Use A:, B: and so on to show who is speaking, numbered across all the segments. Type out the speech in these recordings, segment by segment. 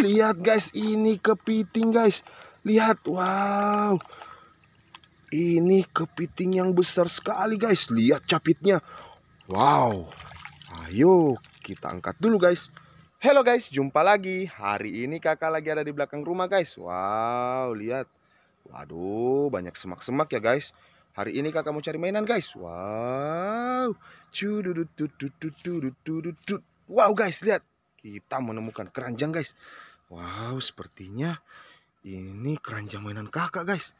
A: lihat guys, ini kepiting guys. Lihat, wow. Ini kepiting yang besar sekali guys. Lihat capitnya. Wow. Ayo, kita angkat dulu guys. Halo guys, jumpa lagi. Hari ini kakak lagi ada di belakang rumah guys. Wow, lihat. Waduh, banyak semak-semak ya guys. Hari ini kakak mau cari mainan guys. Wow. Wow guys, lihat kita menemukan keranjang guys Wow, sepertinya ini keranjang mainan kakak, guys.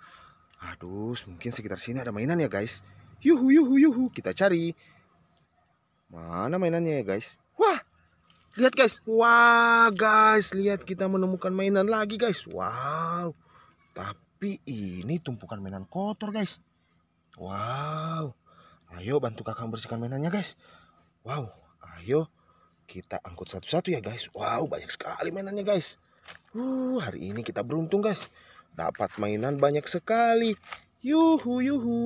A: Aduh, mungkin sekitar sini ada mainan ya, guys. Yuhu, yuhu, yuhu. Kita cari. Mana mainannya ya, guys? Wah, lihat, guys. Wah, guys. Lihat, kita menemukan mainan lagi, guys. Wow. Tapi ini tumpukan mainan kotor, guys. Wow. Ayo bantu kakak bersihkan mainannya, guys. Wow. Ayo kita angkut satu-satu ya guys. Wow, banyak sekali mainannya guys. Uh, hari ini kita beruntung guys. Dapat mainan banyak sekali. Yuhu yuhu.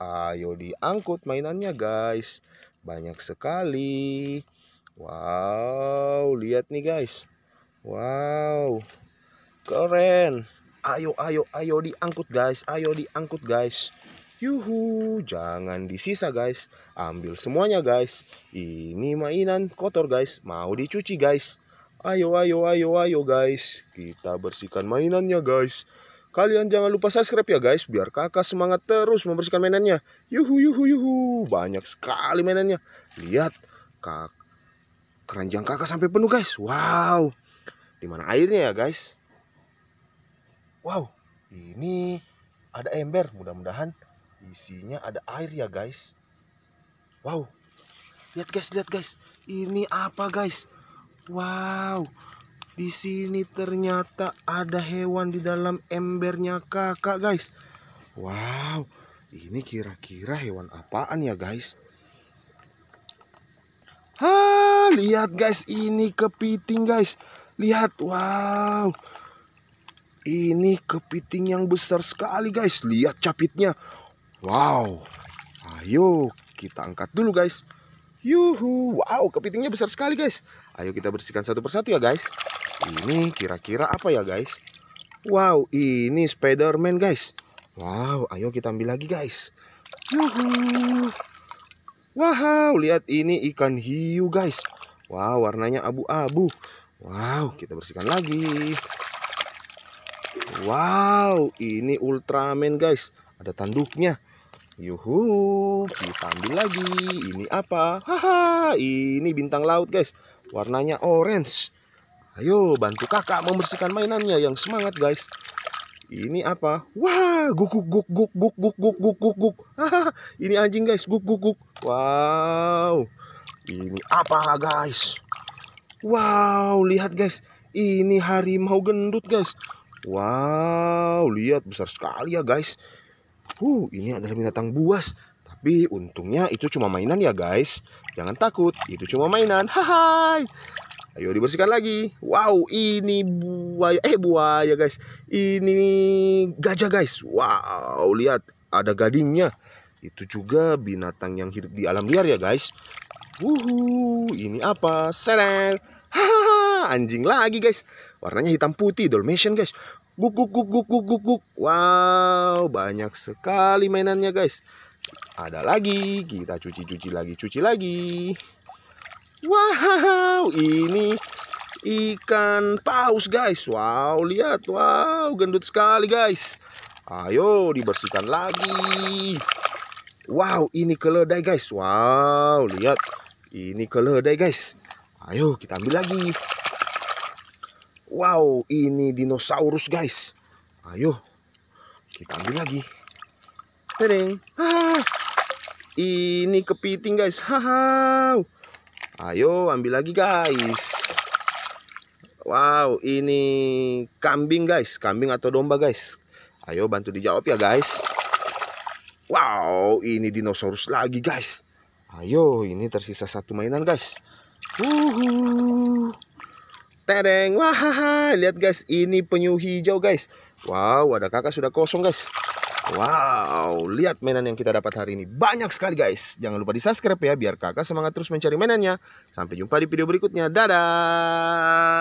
A: Ayo diangkut mainannya guys. Banyak sekali. Wow, lihat nih guys. Wow. Keren. Ayo ayo ayo diangkut guys. Ayo diangkut guys. Yuhu, jangan disisa guys. Ambil semuanya guys. Ini mainan kotor guys, mau dicuci guys. Ayo, ayo, ayo, ayo guys. Kita bersihkan mainannya guys. Kalian jangan lupa subscribe ya guys, biar kakak semangat terus membersihkan mainannya. Yuhu, yuhu, yuhu. Banyak sekali mainannya. Lihat, kak keranjang kakak sampai penuh guys. Wow. dimana airnya ya guys? Wow, ini ada ember. Mudah-mudahan Isinya ada air ya guys. Wow. Lihat guys, lihat guys. Ini apa guys? Wow. Di sini ternyata ada hewan di dalam embernya kakak guys. Wow. Ini kira-kira hewan apaan ya guys? Ha, ah, lihat guys, ini kepiting guys. Lihat, wow. Ini kepiting yang besar sekali guys. Lihat capitnya. Wow. Ayo kita angkat dulu guys. Yuhu. Wow kepitingnya besar sekali guys. Ayo kita bersihkan satu persatu ya guys. Ini kira-kira apa ya guys? Wow ini Spiderman guys. Wow ayo kita ambil lagi guys. Yuhu. Wow lihat ini ikan hiu guys. Wow warnanya abu-abu. Wow kita bersihkan lagi. Wow, ini Ultraman guys. Ada tanduknya. Yuhu, kita ambil lagi. Ini apa? Haha, ini bintang laut, guys. Warnanya orange. Ayo, bantu kakak membersihkan mainannya yang semangat, guys. Ini apa? Wah, guk guk guk guk guk guk guk guk guk guk. Haha, ini anjing, guys. Guk guk guk. Wow. Ini apa, guys? Wow, lihat, guys. Ini harimau gendut, guys. Wow, lihat besar sekali ya, guys. Uh, ini adalah binatang buas. Tapi untungnya itu cuma mainan ya guys. Jangan takut, itu cuma mainan. Hai. Ayo dibersihkan lagi. Wow, ini buaya. Eh, buaya guys. Ini gajah guys. Wow, lihat ada gadingnya. Itu juga binatang yang hidup di alam liar ya guys. Wuhu, ini apa? Serel. Hahaha, anjing lagi guys. Warnanya hitam putih, Dalmatian guys. Guk guk guk guk guk guk guk. Wow, banyak sekali mainannya, guys. Ada lagi, kita cuci-cuci lagi, cuci lagi. Wow, ini ikan paus, guys. Wow, lihat. Wow, gendut sekali, guys. Ayo dibersihkan lagi. Wow, ini keledai, guys. Wow, lihat. Ini keledai, guys. Ayo kita ambil lagi. Wow, ini dinosaurus guys. Ayo, kita ambil lagi. Tering. Ah, ini kepiting guys. Hahaw. Ayo, ambil lagi guys. Wow, ini kambing guys. Kambing atau domba guys. Ayo bantu dijawab ya guys. Wow, ini dinosaurus lagi guys. Ayo, ini tersisa satu mainan guys. Uhuh. Tedeng, wahaha, lihat guys, ini penyu hijau guys. Wow, ada kakak sudah kosong guys. Wow, lihat mainan yang kita dapat hari ini. Banyak sekali guys. Jangan lupa di subscribe ya, biar kakak semangat terus mencari mainannya. Sampai jumpa di video berikutnya. Dadah!